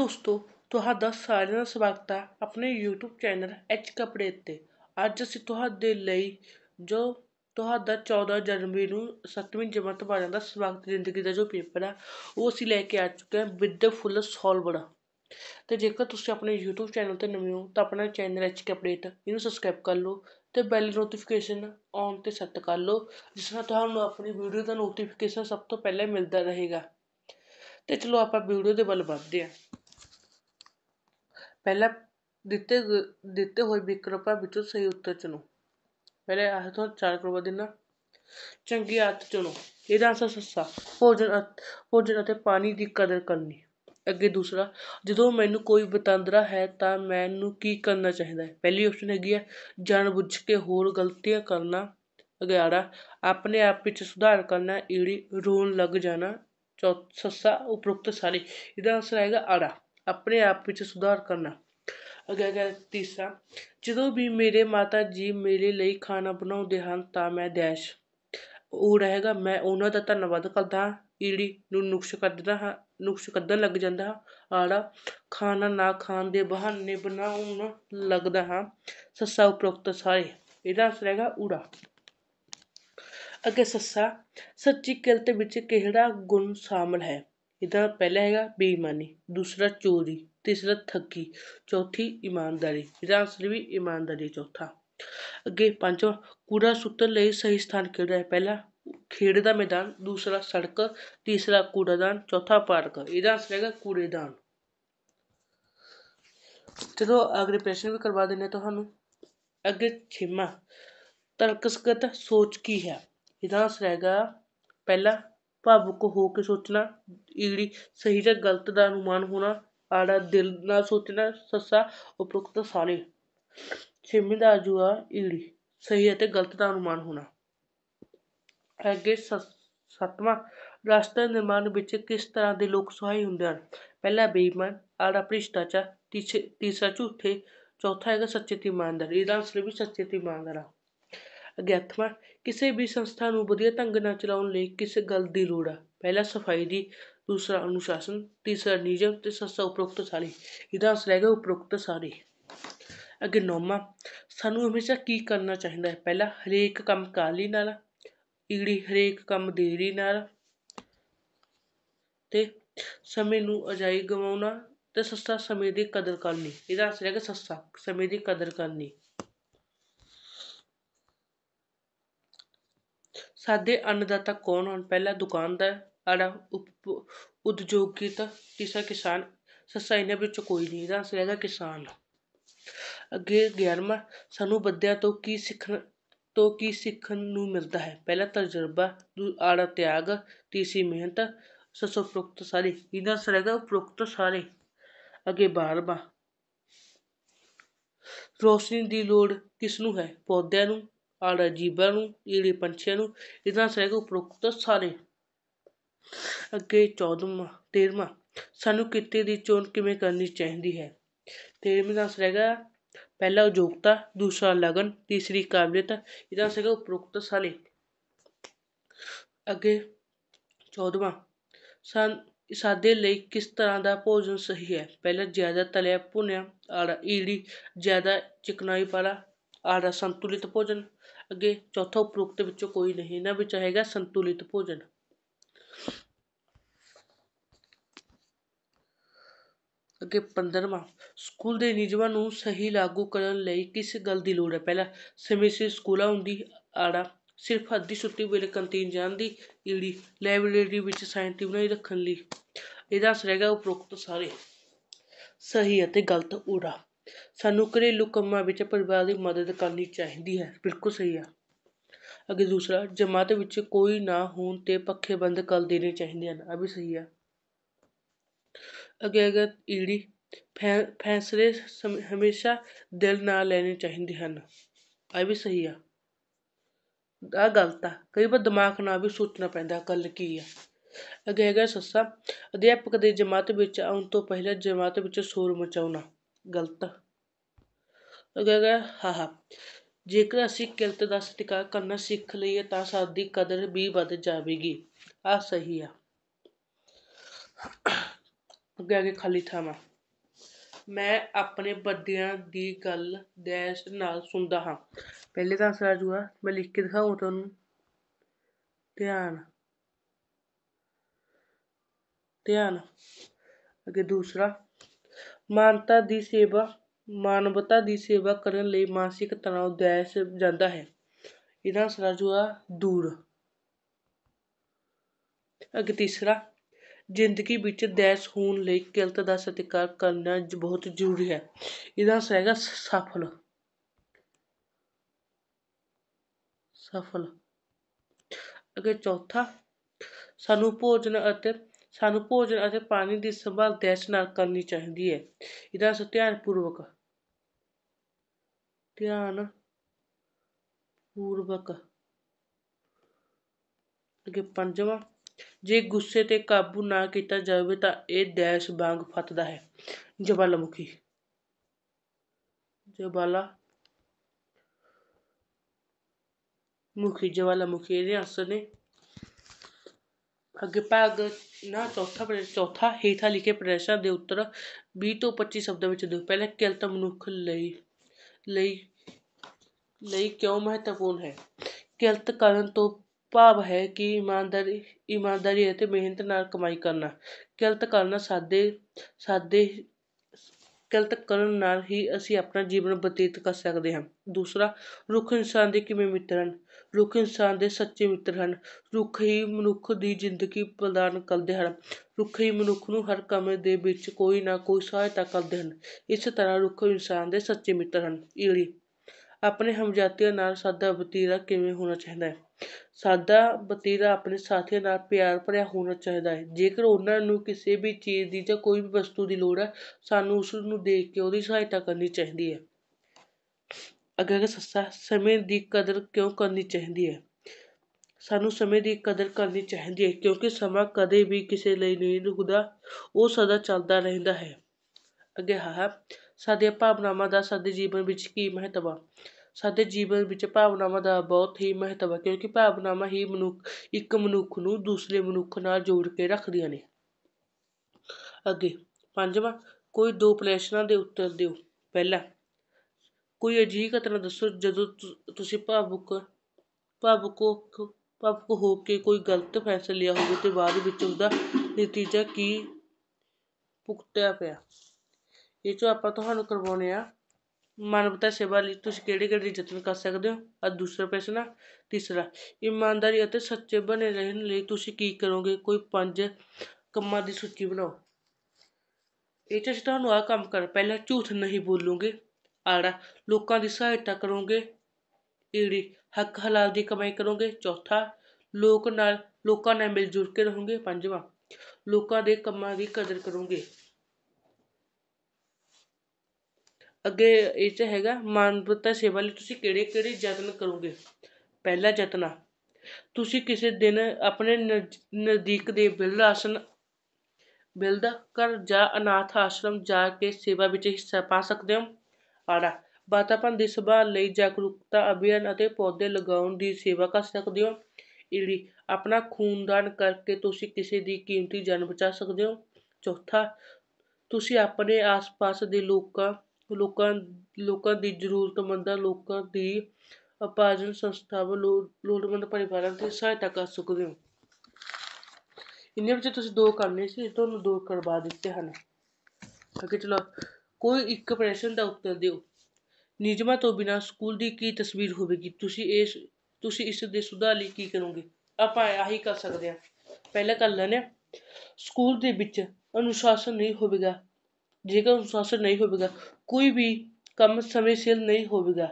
ਦੋਸਤੋ ਤੁਹਾਡਾ ਸਾਰਿਆਂ ਦਾ ਸਵਾਗਤ ਹੈ ਆਪਣੇ YouTube ਚੈਨਲ ਐਚ ਕਪੜੇ ਤੇ ਅੱਜ ਅਸੀਂ ਤੁਹਾਡੇ ਲਈ ਜੋ ਤੁਹਾਡਾ 14 ਜਨਵਰੀ ਨੂੰ 7ਵੀਂ ਜਮਾਤ ਵਾਲਿਆਂ ਦਾ ਸਵਾਗਤ ਜ਼ਿੰਦਗੀ ਦਾ ਜੋ ਪੇਪਰ ਹੈ ਉਹ ਅਸੀਂ ਲੈ ਕੇ ਆ ਚੁੱਕੇ ਹਾਂ ਵਿਦ ਫੁੱਲ ਸੋਲਵਰ ਤੇ ਜੇਕਰ ਤੁਸੀਂ ਆਪਣੇ YouTube ਚੈਨਲ ਤੇ ਨਵੇਂ ਹੋ ਤਾਂ ਆਪਣਾ ਚੈਨਲ ਐਚ ਕਪੜੇ ਤੇ ਇਹਨੂੰ ਸਬਸਕ੍ਰਾਈਬ ਕਰ ਲਓ ਤੇ ਬੈਲ ਨੋਟੀਫਿਕੇਸ਼ਨ ਔਨ ਤੇ ਸੈੱਟ ਕਰ ਲਓ ਜਿਸ ਨਾਲ ਤੁਹਾਨੂੰ ਆਪਣੀ ਵੀਡੀਓ ਦਾ ਨੋਟੀਫਿਕੇਸ਼ਨ ਸਭ ਤੋਂ ਪਹਿਲਾਂ ਮਿਲਦਾ ਰਹੇਗਾ ਤੇ ਚਲੋ ਆਪਾਂ ਵੀਡੀਓ ਦੇ ਵੱਲ ਵਧਦੇ ਹਾਂ ਪਹਿਲਾ ਦਿੱਤੇ ਦਿੱਤੇ ਹੋਏ ਵਿਕਲਪਾਂ ਵਿੱਚੋਂ ਸਹੀ ਉੱਤਰ ਚੁਣੋ ਪਹਿਲੇ ਆਹ ਤੋਂ ਚਾਰ ਕਰਵਾ ਦਿੰਦਾ ਚੰਗੀ ਆਦਤ ਚੁਣੋ ਇਹਦਾ ਅਸਰ ਸੱਸਾ ਭੋਜਨ ਭੋਜਨ ਅਤੇ ਪਾਣੀ ਦੀ ਕਦਰ ਕਰਨੀ ਅੱਗੇ ਦੂਸਰਾ ਜਦੋਂ ਮੈਨੂੰ ਕੋਈ ਬਤੰਦਰਾ ਹੈ ਤਾਂ ਮੈਨੂੰ ਕੀ ਕਰਨਾ ਚਾਹੀਦਾ ਹੈ ਪਹਿਲੀ ਆਪਸ਼ਨ ਹੈਗੀ ਹੈ ਜਾਣ ਬੁੱਝ ਕੇ ਹੋਰ ਗਲਤੀਆਂ ਕਰਨਾ ਅਗਿਆੜਾ ਆਪਣੇ ਆਪ ਵਿੱਚ ਸੁਧਾਰ ਕਰਨਾ ਈੜੀ ਰੋਣ ਲੱਗ ਜਾਣਾ ਚੌਥਾ ਸੱਸਾ ਉਪਰੋਕਤ ਸਾਰੇ ਇਹਦਾ ਅਸਰ ਆਏਗਾ ਆੜਾ ਆਪਣੇ ਆਪ ਵਿੱਚ ਸੁਧਾਰ ਕਰਨਾ ਅਗਰ ਤੀਸਰਾ ਜਦੋਂ ਵੀ ਮੇਰੇ ਮਾਤਾ ਜੀ ਮੇਰੇ ਲਈ ਖਾਣਾ ਬਣਾਉਂਦੇ ਹਨ ਤਾਂ ਮੈਂ ਦੇਸ਼ ਉਹ ਰਹੇਗਾ ਮੈਂ ਉਹਨਾਂ ਦਾ ਧੰਨਵਾਦ ਕਰਦਾ ਈੜੀ ਨੂੰ ਨੁਕਸ ਕੱਢਦਾ ਹਾਂ ਨੁਕਸ ਕੱਢਣ ਲੱਗ ਜਾਂਦਾ ਆੜਾ ਖਾਣਾ ਨਾ ਖਾਣ ਦੇ ਬਹਾਨੇ ਬਣਾਉਣ ਲੱਗਦਾ ਹਾਂ ਸੱਸਾ ਉਪਰੋਕਤ ਸਾਰੇ ਇਹਦਾ ਅਸਰ ਹੈਗਾ ਊੜਾ ਅਗੇ ਸੱਸਾ ਸੱਚੀ ਕਿਰਤ ਵਿੱਚ ਕਿਹੜਾ ਗੁਣ ਸ਼ਾਮਲ ਹੈ ਇਹਦਾ ਪਹਿਲਾ ਹੈਗਾ ਬੇਈਮਾਨੀ ਦੂਸਰਾ ਚੋਰੀ ਤੀਸਰਾ ਠੱਗੀ ਚੌਥੀ ਇਮਾਨਦਾਰੀ ਇਹਦਾ ਆਨਸਰ ਵੀ ਇਮਾਨਦਾਰੀ ਚੌਥਾ ਅੱਗੇ ਪੰਜਵਾਂ ਕੂੜਾ ਸੁੱਟਣ ਲਈ ਸਹੀ ਸਥਾਨ ਕਿਹੜਾ ਹੈ ਪਹਿਲਾ ਖੇਡ ਦਾ ਮੈਦਾਨ ਦੂਸਰਾ ਸੜਕ ਤੀਸਰਾ ਕੂੜਾਦਾਨ ਚੌਥਾ ਪਾਰਕ ਇਹਦਾ ਆਨਸਰ ਹੈਗਾ ਕੂੜੇਦਾਨ ਚਲੋ ਅਗਲੇ ਪ੍ਰਸ਼ਨ ਵੀ ਕਰਵਾ ਦਿੰਦੇ ਤੁਹਾਨੂੰ ਅੱਗੇ ਛੇਵਾਂ ਤਰਕਸਗਤ ਸੋਚ ਕੀ ਹੈ ਇਹਦਾ ਆਨਸਰ ਹੈਗਾ ਪਹਿਲਾ ਭਾਵੁਕ ਹੋ ਕੇ ਸੋਚਣਾ ਈੜੀ ਸਹੀ ਜਾਂ ਗਲਤ ਦਾ ਅਨੁਮਾਨ ਹੋਣਾ ਆੜਾ ਦਿਲ ਨਾਲ ਸੋਚਣਾ ਸੱਸਾ ਉਪਰੋਕਤ ਸਾਰੇ ਛੇਵੇਂ ਦਾ ਜੂਆ ਈੜੀ ਸਹੀ ਅਤੇ ਗਲਤ ਦਾ ਅਨੁਮਾਨ ਹੋਣਾ ਅੱਗੇ ਸੱਤਵਾਂ ਰਾਸ਼ਟਰ ਨਿਰਮਾਣ ਵਿੱਚ ਕਿਸ ਤਰ੍ਹਾਂ ਦੇ ਲੋਕ ਸਹਾਈ ਹੁੰਦੇ ਹਨ ਪਹਿਲਾ ਬੇਈਮਾਨ ਆੜਾ ਭ੍ਰਿਸ਼ਟਾਚਾਰ ਤੀਸਰਾ ਝੂਠੇ ਚੌਥਾ ਹੈਗਾ ਸੱਚੇ ਤੇ ਇਮਾਨਦਾਰ ਇਹਦਾ ਆਨਸਰ ਵੀ ਸੱਚੇ ਤੇ ਇਮਾਨਦਾਰ ਆ ਅਗਿਆਤਵਾਂ ਕਿਸੇ ਵੀ ਸੰਸਥਾ ਨੂੰ ਵਧੀਆ ਢੰਗ ਨਾਲ ਚਲਾਉਣ ਲਈ ਕਿਸੇ ਗੱਲ ਦੀ ਲੋੜ ਆ ਪਹਿਲਾ ਸਫਾਈ ਦੀ ਦੂਸਰਾ ਅਨੁਸ਼ਾਸਨ ਤੀਸਰਾ ਨਿਯਮ ਤੇ ਸੱਸਾ ਉਪਰੋਕਤ ਸਾਰੀ ਇਹਦਾ ਅਸਰ ਹੈਗਾ ਉਪਰੋਕਤ ਸਾਰੇ ਅਗੇ ਨੌਵਾਂ ਸਾਨੂੰ ਹਮੇਸ਼ਾ ਕੀ ਕਰਨਾ ਚਾਹੀਦਾ ਹੈ ਪਹਿਲਾ ਹਰੇਕ ਕੰਮ ਕਾਲੀ ਨਾਲ ਈੜੀ ਹਰੇਕ ਕੰਮ ਦੇਰੀ ਨਾਲ ਤੇ ਸਮੇਂ ਨੂੰ ਅਜਾਈ ਗਵਾਉਣਾ ਤੇ ਸੱਸਾ ਸਮੇਂ ਦੀ ਕਦਰ ਕਰਨੀ ਇਹਦਾ ਅਸਰ ਹੈਗਾ ਸਸਤਾ ਸਮੇਂ ਦੀ ਕਦਰ ਕਰਨੀ ਸਾਡੇ ਅੰਨਦਾਤਾ ਕੌਣ ਹਨ ਪਹਿਲਾ ਦੁਕਾਨਦਾਰ आड़ा ਉਦਯੋਗਿਕ तीसरा ਕਿਸਾਨ ਸਸਾਇਨੇ ਇਹਨਾਂ ਵਿੱਚੋਂ ਕੋਈ ਨਹੀਂ ਇਹਦਾ ਆਨਸਰ ਕਿਸਾਨ ਅੱਗੇ ਗਿਆਰਵਾਂ ਸਾਨੂੰ ਬੰਦਿਆਂ ਤੋਂ ਕੀ ਸਿੱਖਣ ਤੋਂ ਕੀ ਸਿੱਖਣ ਨੂੰ ਮਿਲਦਾ ਹੈ ਪਹਿਲਾ ਤਜਰਬਾ ਆੜਾ ਤਿਆਗ ਤੀਸੀ ਮਿਹਨਤ ਸਸੋ ਪ੍ਰੋਕਤ ਸਾਰੇ ਇਹਦਾ ਆਨਸਰ ਪ੍ਰੋਕਤ ਸਾਰੇ ਅੱਗੇ ਬਾਰਵਾਂ ਰੋਸ਼ਨੀ ਦੀ ਲੋੜ ਕਿਸ ਨੂੰ ਹੈ ਪੌਦਿਆਂ ਨੂੰ వాళ్ళ ਪੰਛੀਆਂ ਨੂੰ ਇਦਾਂ ਸਹਿਗ ਉਪਰੋਕਤ ਸਾਰੇ ਅੱਗੇ 14ਵਾਂ 13ਵਾਂ ਸਾਨੂੰ ਕਿੱਤੇ ਦੀ ਚੋਣ ਕਿਵੇਂ ਕਰਨੀ ਚਾਹੀਦੀ ਹੈ 13ਵਾਂ ਦਾ ਰਿਹਾ ਪਹਿਲਾ ਯੋਗਤਾ ਦੂਸਰਾ ਲਗਨ ਤੀਸਰੀ ਕਾਬਲੀਅਤ ਇਦਾਂ ਸਹਿਗ ਉਪਰੋਕਤ ਸਾਰੇ ਅੱਗੇ 14ਵਾਂ ਸਨ ਸਾਦੇ ਲਈ ਕਿਸ ਤਰ੍ਹਾਂ ਦਾ ਭੋਜਨ ਸਹੀ ਹੈ ਪਹਿਲਾ ਜ਼ਿਆਦਾ ਤਲਿਆ ਭੁਨਿਆ ਆੜਾ ਈੜੀ ਜ਼ਿਆਦਾ ਚਿਕਨਾਈ ਵਾਲਾ ਆਡਾ ਸੰਤੁਲਿਤ ਭੋਜਨ ਅੱਗੇ ਚੌਥਾ ਉਪਰੋਕਤ ਵਿੱਚੋਂ ਕੋਈ ਨਹੀਂ ਇਹਨਾਂ ਵਿੱਚ ਹੈਗਾ ਸੰਤੁਲਿਤ ਭੋਜਨ ਅੱਗੇ 15ਵਾਂ ਸਕੂਲ ਦੇ ਨਿਯਮਾਂ ਨੂੰ ਸਹੀ ਲਾਗੂ ਕਰਨ ਲਈ ਕਿਸ ਗੱਲ ਦੀ ਲੋੜ ਹੈ ਪਹਿਲਾ ਸਮੇਂ ਸਿਰ ਸਕੂਲ ਆਉਣ ਆੜਾ ਸਿਰਫ ਅੱਧੀ ਛੁੱਟੀ ਵੇਲੇ ਕੰਟੀਨ ਜਾਣ ਦੀ ਈੜੀ ਲਾਇਬ੍ਰੇਰੀ ਵਿੱਚ ਸਾਇੰਟੀ ਬਣਾਈ ਰੱਖਣ ਲਈ ਇਹਦਾ ਅਸਰ ਹੈਗਾ ਉਪਰੋਕਤ ਸਾਰੇ ਸਹੀ ਅਤੇ ਗਲਤ ਊੜਾ ਸਾਨੂੰ ਘਰੇਲੂ ਕੰਮਾਂ ਵਿੱਚ ਪਰਿਵਾਰ ਦੀ ਮਦਦ ਕਰਨੀ ਚਾਹੀਦੀ ਹੈ ਬਿਲਕੁਲ ਸਹੀ ਆ ਅਗੇ ਦੂਸਰਾ ਜਮਾਤ ਵਿੱਚ ਕੋਈ ਨਾ ਹੋਣ 'ਤੇ ਪੱਖੇ ਬੰਦ ਕਰ ਦੇਣੇ ਚਾਹੀਦੇ ਹਨ ਆ ਵੀ ਸਹੀ ਆ ਅਗੇ ਅਗਰ ਈੜੀ ਫੈਸਲੇ ਹਮੇਸ਼ਾ ਦਿਲ ਨਾਲ ਲੈਣੇ ਚਾਹੀਦੇ ਹਨ ਆ ਵੀ ਸਹੀ ਆ ਦਾ ਗਲਤ ਆ ਕਈ ਵਾਰ ਦਿਮਾਗ ਨਾਲ ਵੀ ਸੋਚਣਾ ਪੈਂਦਾ ਕੱਲ ਕੀ ਆ ਅਗੇ ਅਗੇ ਸੱਸਾ ਅਧਿਆਪਕ ਦੇ ਜਮਾਤ ਵਿੱਚ ਆਉਣ ਤੋਂ ਪਹਿਲਾਂ ਜਮਾਤ ਵਿੱਚ ਸ਼ੋਰ ਮਚਾਉਣਾ ਗਲਤ ਹਾ ਜੇਕਰ ਅਸੀਂ ਕਿਰਤ ਦਾ ਸਤਿਕਾਰ ਕਰਨਾ ਸਿੱਖ ਲਈਏ ਤਾਂ ਸਾਡੀ ਕਦਰ ਵੀ ਵੱਧ ਜਾਵੇਗੀ ਆ ਸਹੀ ਆ ਅੱਗੇ ਅੱਗੇ ਖਾਲੀ ਥਾਵਾਂ ਮੈਂ ਆਪਣੇ ਵੱਡਿਆਂ ਦੀ ਗੱਲ ਦੇਸ਼ ਨਾਲ ਸੁਣਦਾ ਹਾਂ ਪਹਿਲੇ ਤਾਂ ਅਸਰ ਆਜੂਗਾ ਮੈਂ ਲਿਖ ਕੇ ਦਿਖਾਉਂ ਤੁਹਾਨੂੰ ਧਿਆਨ ਧਿਆਨ ਅੱਗੇ ਦੂਸਰਾ ਮਾਨਵਤਾ ਦੀ ਸੇਵਾ ਮਾਨਵਤਾ ਦੀ ਸੇਵਾ ਕਰਨ ਲਈ ਮਾਨਸਿਕ ਤਣਾਅ ਦੈਸ਼ ਜਾਂਦਾ ਹੈ ਇਹਦਾ ਆਨਸਰ ਆ ਦੂਰ ਅੱਗੇ ਤੀਸਰਾ ਜ਼ਿੰਦਗੀ ਵਿੱਚ ਦੈਸ਼ ਹੋਣ ਲਈ ਕਿਰਤ ਦਾ ਸਤਿਕਾਰ ਕਰਨਾ ਬਹੁਤ ਜ਼ਰੂਰੀ ਹੈ ਇਹਦਾ ਆਨਸਰ ਹੈਗਾ ਸਫਲ ਸਫਲ ਅਗੇ ਚੌਥਾ ਸਾਨੂੰ ਭੋਜਨ ਅਤੇ ਸਾਨੂੰ ਭੋਜਨ ਅਤੇ ਪਾਣੀ ਦੀ ਸੰਭਾਲ ਦੇਸ਼ ਨਾਲ ਕਰਨੀ ਚਾਹੀਦੀ ਹੈ ਇਹਦਾ ਸਤਿਆਨ ਪੂਰਵਕ ਧਿਆਨ ਪੂਰਵਕ ਅਗੇ ਪੰਜਵਾਂ ਜੇ ਗੁੱਸੇ ਤੇ ਕਾਬੂ ਨਾ ਕੀਤਾ ਜਾਵੇ ਤਾਂ ਇਹ ਦੇਸ਼ ਵਾਂਗ ਫਤਦਾ ਹੈ ਜਵਾਲਾਮੁਖੀ ਜਵਾਲਾ ਮੁਖੀ ਜਵਾਲਾਮੁਖੀ ਇਹਦੇ ਅਸਰ ਨੇ ਅੱਗੇ ਭਾਗ ਨਾ ਚੌਥਾ ਚੌਥਾ ਹੇਠਾਂ ਲਿਖੇ ਪ੍ਰਸ਼ਨ ਦੇ ਉੱਤਰ 20 ਤੋਂ 25 ਸ਼ਬਦਾਂ ਵਿੱਚ ਦਿਓ ਪਹਿਲਾ ਕਿਰਤ ਮਨੁੱਖ ਲਈ ਲਈ ਲਈ ਕਿਉਂ ਮਹੱਤਵਪੂਰਨ ਹੈ ਕਿਰਤ ਕਰਨ ਤੋਂ ਭਾਵ ਹੈ ਕਿ ਇਮਾਨਦਾਰੀ ਇਮਾਨਦਾਰੀ ਅਤੇ ਮਿਹਨਤ ਨਾਲ ਕਮਾਈ ਕਰਨਾ ਕਿਰਤ ਕਰਨਾ ਸਾਦੇ ਸਾਦੇ ਗਲਤ ਕਰਨ ਨਾਲ ਹੀ ਅਸੀਂ ਆਪਣਾ ਜੀਵਨ ਬਤੀਤ ਕਰ ਸਕਦੇ ਹਾਂ ਦੂਸਰਾ ਰੁੱਖ ਇਨਸਾਨ ਦੇ ਕਿਵੇਂ ਮਿੱਤਰ ਹਨ ਰੁੱਖ ਇਨਸਾਨ ਦੇ ਸੱਚੇ ਮਿੱਤਰ ਹਨ ਰੁੱਖ ਹੀ ਮਨੁੱਖ ਦੀ ਜ਼ਿੰਦਗੀ ਪ੍ਰਦਾਨ ਕਰਦੇ ਹਨ ਰੁੱਖ ਹੀ ਮਨੁੱਖ ਨੂੰ ਹਰ ਕੰਮ ਦੇ ਵਿੱਚ ਕੋਈ ਨਾ ਕੋਈ ਸਹਾਇਤਾ ਕਰਦੇ ਹਨ ਇਸ ਤਰ੍ਹਾਂ ਰੁੱਖ ਇਨਸਾਨ ਦੇ ਸੱਚੇ ਮਿੱਤਰ ਹਨ ਈਲੀ ਆਪਣੇ ਹਮਜਾਤੀਆਂ ਨਾਲ ਸਾਦਾ ਵਤੀਰਾ ਕਿਵੇਂ ਹੋਣਾ ਚਾਹੀਦਾ ਹੈ ਸਾਦਾ ਵਤੀਰਾ ਆਪਣੇ ਸਾਥੀਆਂ ਨਾਲ ਪਿਆਰ ਭਰਿਆ ਹੋਣਾ ਚਾਹੀਦਾ ਹੈ ਜੇਕਰ ਉਹਨਾਂ ਨੂੰ ਕਿਸੇ ਵੀ ਚੀਜ਼ ਦੀ ਜਾਂ ਕੋਈ ਵੀ ਵਸਤੂ ਦੀ ਲੋੜ ਹੈ ਸਾਨੂੰ ਉਸ ਨੂੰ ਦੇਖ ਕੇ ਉਹਦੀ ਸਹਾਇਤਾ ਕਰਨੀ ਚਾਹੀਦੀ ਹੈ ਅਗਰ ਸੱਸਾ ਸਮੇਂ ਦੀ ਕਦਰ ਕਿਉਂ ਕਰਨੀ ਚਾਹੀਦੀ ਹੈ ਸਾਨੂੰ ਸਮੇਂ ਦੀ ਕਦਰ ਕਰਨੀ ਚਾਹੀਦੀ ਹੈ ਕਿਉਂਕਿ ਸਮਾਂ ਕਦੇ ਵੀ ਕਿਸੇ ਲਈ ਨਹੀਂ ਰੁਕਦਾ ਉਹ ਸਦਾ ਚੱਲਦਾ ਰਹਿੰਦਾ ਹੈ ਅੱਗੇ ਹਾਂ ਸਾਡੀਆਂ ਭਾਵਨਾਵਾਂ ਦਾ ਸਾਡੇ ਜੀਵਨ ਵਿੱਚ ਕੀ ਮਹੱਤਵ ਆ ਸਾਡੇ ਜੀਵਨ ਵਿੱਚ ਭਾਵਨਾਵਾਂ ਦਾ ਬਹੁਤ ਹੀ ਮਹੱਤਵ ਹੈ ਕਿਉਂਕਿ ਭਾਵਨਾਵਾਂ ਹੀ ਮਨੁੱਖ ਇੱਕ ਮਨੁੱਖ ਨੂੰ ਦੂਸਰੇ ਮਨੁੱਖ ਨਾਲ ਜੋੜ ਕੇ ਰੱਖਦੀਆਂ ਨੇ ਅੱਗੇ ਪੰਜਵਾਂ ਕੋਈ ਦੋ ਪ੍ਰਸ਼ਨਾਂ ਦੇ ਉੱਤਰ ਦਿਓ ਪਹਿਲਾ ਕੋਈ ਅਜੀਬ ਘਟਨਾ ਦੱਸੋ ਜਦੋਂ ਤੁਸੀਂ ਭਾਵੁਕ ਭਾਵੁਕ ਭਾਵੁਕ ਹੋ ਕੇ ਕੋਈ ਗਲਤ ਫੈਸਲਾ ਲਿਆ ਹੋਵੇ ਤੇ ਬਾਅਦ ਵਿੱਚ ਉਸ ਦਾ ਨਤੀਜਾ ਕੀ ਭੁਗਤਿਆ ਪਿਆ ਇਹ 'ਚੋਂ ਆਪਾਂ ਤੁਹਾਨੂੰ ਕਰਵਾਉਨੇ ਆ ਮਨਪਤਾ ਸੇਵਾ ਲਈ ਤੁਸੀਂ ਕਿਹੜੇ ਕਿਹੜੇ ਯਤਨ ਕਰ ਸਕਦੇ ਹੋ ਆ ਦੂਸਰਾ ਪ੍ਰਸ਼ਨ ਆ ਤੀਸਰਾ ਇਮਾਨਦਾਰੀ ਅਤੇ ਸੱਚੇ ਬਣੇ ਰਹਿਣ ਲਈ ਤੁਸੀਂ ਕੀ ਕਰੋਗੇ ਕੋਈ ਪੰਜ ਕੰਮਾਂ ਦੀ ਸੂਚੀ ਬਣਾਓ ਇਹ 'ਚ ਤੁਹਾਨੂੰ ਆ ਕੰਮ ਕਰ ਪਹਿਲਾਂ ਝੂਠ ਨਹੀਂ ਬੋਲੋਗੇ ਆੜਾ ਲੋਕਾਂ ਦੀ ਸਹਾਇਤਾ ਕਰੋਗੇ ਈੜੀ ਹੱਕ ਹਲਾਲ ਦੀ ਕਮਾਈ ਕਰੋਗੇ ਚੌਥਾ ਲੋਕ ਨਾਲ ਲੋਕਾਂ ਨਾਲ ਮਿਲ ਜੁਲ ਕੇ ਰਹੋਗੇ ਪੰਜਵਾਂ ਲੋਕਾਂ ਦੇ ਕੰਮਾਂ ਦੀ ਕਦਰ ਕਰੋਗੇ ਅੱਗੇ ਇਹ 'ਚ ਹੈਗਾ ਮਾਨਵਤਾ ਸੇਵਾ ਲਈ ਤੁਸੀਂ ਕਿਹੜੇ ਕਿਹੜੇ ਯਤਨ ਕਰੋਗੇ ਪਹਿਲਾ ਯਤਨ ਆ ਤੁਸੀਂ ਕਿਸੇ ਦਿਨ ਆਪਣੇ ਨਜ਼ਦੀਕ ਦੇ ਬਿਰਧ ਆਸ਼ਰਮ ਬਿਰਧ ਘਰ ਜਾਂ ਅਨਾਥ ਆਸ਼ਰਮ ਜਾ ਕੇ ਸੇਵਾ ਵਿੱਚ ਹਿੱਸਾ ਪਾ ਸਕਦੇ ਹੋ ਆੜਾ ਬਾਤਾਪਨ ਦੀ ਸੰਭਾਲ ਲਈ ਜਾਗਰੂਕਤਾ ਅਭਿਆਨ ਅਤੇ ਪੌਦੇ ਲਗਾਉਣ ਦੀ ਸੇਵਾ ਕਰ ਸਕਦੇ ਹੋ ਈੜੀ ਆਪਣਾ ਖੂਨਦਾਨ ਕਰਕੇ ਤੁਸੀਂ ਕਿਸੇ ਦੀ ਕੀਮਤੀ ਜਾਨ ਬਚਾ ਸਕਦੇ ਹੋ ਚੌਥਾ ਤੁਸੀਂ ਆਪਣੇ ਆਸ-ਪਾਸ ਦੇ ਲੋਕਾਂ ਲੋਕਾਂ ਲੋਕਾਂ ਦੀ ਜ਼ਰੂਰਤਮੰਦਾਂ ਲੋਕਾਂ ਦੀ ਅਪਾਹਜ ਸੰਸਥਾ ਵੱਲੋਂ ਲੋੜਵੰਦ ਪਰਿਵਾਰਾਂ ਦੀ ਸਹਾਇਤਾ ਕਰ ਸਕਦੇ ਹੋ ਇੰਨੇ ਵਿੱਚ ਤੁਸੀਂ ਦੋ ਕਰਨੇ ਸੀ ਤੁਹਾਨੂੰ ਦੋ ਕਰਵਾ ਦਿੱਤੇ ਹਨ ਅੱਗੇ ਚਲੋ ਕੋਈ ਇੱਕ ਪ੍ਰਸ਼ਨ ਦਾ ਉੱਤਰ ਦਿਓ ਨਿਯਮਾਂ ਤੋਂ ਬਿਨਾਂ ਸਕੂਲ ਦੀ ਕੀ ਤਸਵੀਰ ਹੋਵੇਗੀ ਤੁਸੀਂ ਇਸ ਤੁਸੀਂ ਇਸ ਦੇ ਸੁਧਾਰ ਲਈ ਕੀ ਕਰੋਗੇ ਆਪਾਂ ਆਹੀ ਕਰ ਸਕਦੇ ਆ ਪਹਿਲਾ ਕਰ ਲੈਣੇ ਸਕੂਲ ਦੇ ਵਿੱਚ ਅਨੁਸ਼ਾਸਨ ਨਹੀਂ ਹੋਵੇਗਾ ਜੇਕਰ ਅਨੁਸ਼ਾਸਨ ਨਹੀਂ ਹੋਵੇਗਾ ਕੋਈ ਵੀ ਕੰਮ ਸਮੇਂ ਸਿਰ ਨਹੀਂ ਹੋਵੇਗਾ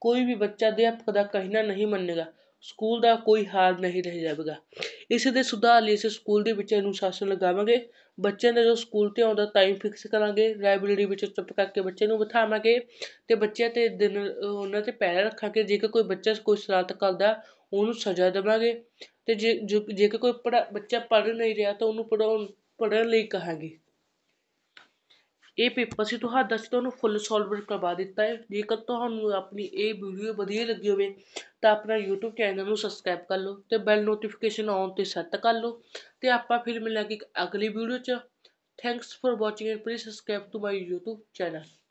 ਕੋਈ ਵੀ ਬੱਚਾ ਅਧਿਆਪਕ ਦਾ ਕਹਿਣਾ ਨਹੀਂ ਮੰਨੇਗਾ ਸਕੂਲ ਦਾ ਕੋਈ ਹਾਲ ਨਹੀਂ ਰਹਿ ਜਾਵੇਗਾ ਇਸ ਦੇ ਸੁਧਾਰ ਲਈ ਅਸੀਂ ਸਕੂਲ ਦੇ ਵਿੱਚ ਅਨੁਸ਼ਾਸਨ ਲਗਾਵਾਂਗੇ ਬੱਚਿਆਂ ਦਾ ਜੋ ਸਕੂਲ ਤੇ ਆਉਂਦਾ ਟਾਈਮ ਫਿਕਸ ਕਰਾਂਗੇ ਲਾਇਬ੍ਰੇਰੀ ਵਿੱਚ ਚੁੱਪ ਕਰਕੇ ਬੱਚੇ ਨੂੰ ਬਿਠਾਵਾਂਗੇ ਤੇ ਬੱਚਿਆਂ ਤੇ ਦਿਨ ਉਹਨਾਂ ਤੇ ਪਹਿਰਾ ਰੱਖਾਂਗੇ ਜੇਕਰ ਕੋਈ ਬੱਚਾ ਕੋਈ ਸਰਾਤ ਕਰਦਾ ਉਹਨੂੰ ਸਜ਼ਾ ਦੇਵਾਂਗੇ ਤੇ ਜੇ ਜੇਕਰ ਕੋਈ ਬੱਚਾ ਪੜ੍ਹ ਨਹੀਂ ਰਿਹਾ ਤਾਂ ਉਹਨੂੰ ਪੜਾਉਣ ਪੜ੍ਹਨ ਲਈ ਕਹਾਂਗੇ ਇਹ ਪੇਪਰ ਸੀ ਤੁਹਾਡਾ ਸੀ ਤੁਹਾਨੂੰ ਫੁੱਲ ਸੋਲਵਰ ਕਰਵਾ ਦਿੱਤਾ ਹੈ ਜੇਕਰ ਤੁਹਾਨੂੰ ਆਪਣੀ ਇਹ ਵੀਡੀਓ ਵਧੀਆ ਲੱਗੀ ਹੋਵੇ ਤਾਂ ਆਪਣਾ YouTube ਚੈਨਲ ਨੂੰ ਸਬਸਕ੍ਰਾਈਬ ਕਰ ਲਓ ਤੇ ਬੈਲ ਨੋਟੀਫਿਕੇਸ਼ਨ ਆਨ ਤੇ ਸੈੱਟ ਕਰ ਲਓ ਤੇ ਆਪਾਂ ਫਿਰ ਮਿਲਾਂਗੇ ਅਗਲੀ ਵੀਡੀਓ 'ਚ thanks for watching and please subscribe to my YouTube channel